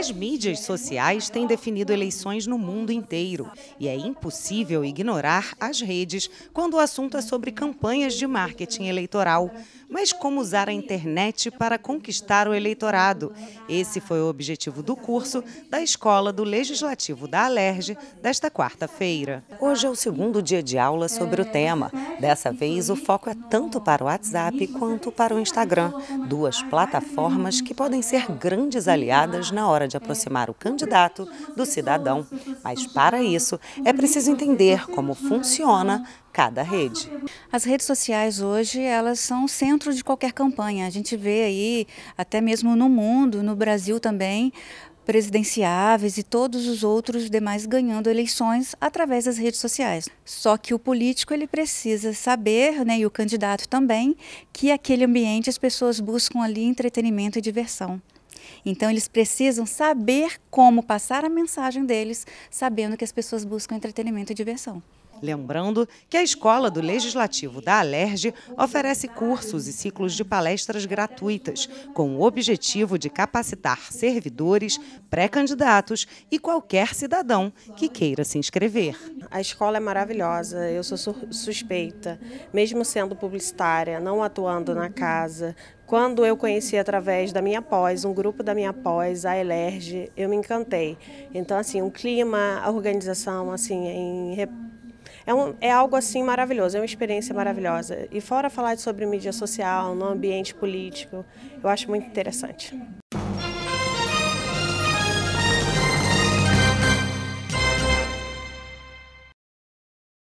As mídias sociais têm definido eleições no mundo inteiro e é impossível ignorar as redes quando o assunto é sobre campanhas de marketing eleitoral. Mas como usar a internet para conquistar o eleitorado? Esse foi o objetivo do curso da Escola do Legislativo da Alerj desta quarta-feira. Hoje é o segundo dia de aula sobre o tema. Dessa vez, o foco é tanto para o WhatsApp quanto para o Instagram, duas plataformas que podem ser grandes aliadas na hora de aproximar o candidato do cidadão. Mas para isso é preciso entender como funciona cada rede. As redes sociais hoje, elas são centro de qualquer campanha. A gente vê aí, até mesmo no mundo, no Brasil também, presidenciáveis e todos os outros demais ganhando eleições através das redes sociais. Só que o político ele precisa saber, né, e o candidato também, que aquele ambiente as pessoas buscam ali entretenimento e diversão. Então eles precisam saber como passar a mensagem deles, sabendo que as pessoas buscam entretenimento e diversão. Lembrando que a Escola do Legislativo da Alerj oferece cursos e ciclos de palestras gratuitas, com o objetivo de capacitar servidores, pré-candidatos e qualquer cidadão que queira se inscrever. A escola é maravilhosa, eu sou suspeita, mesmo sendo publicitária, não atuando na casa, quando eu conheci através da minha pós, um grupo da minha pós, a Elerge, eu me encantei. Então, assim, o um clima, a organização, assim, em é, um, é algo assim maravilhoso, é uma experiência maravilhosa. E fora falar sobre mídia social, no ambiente político, eu acho muito interessante.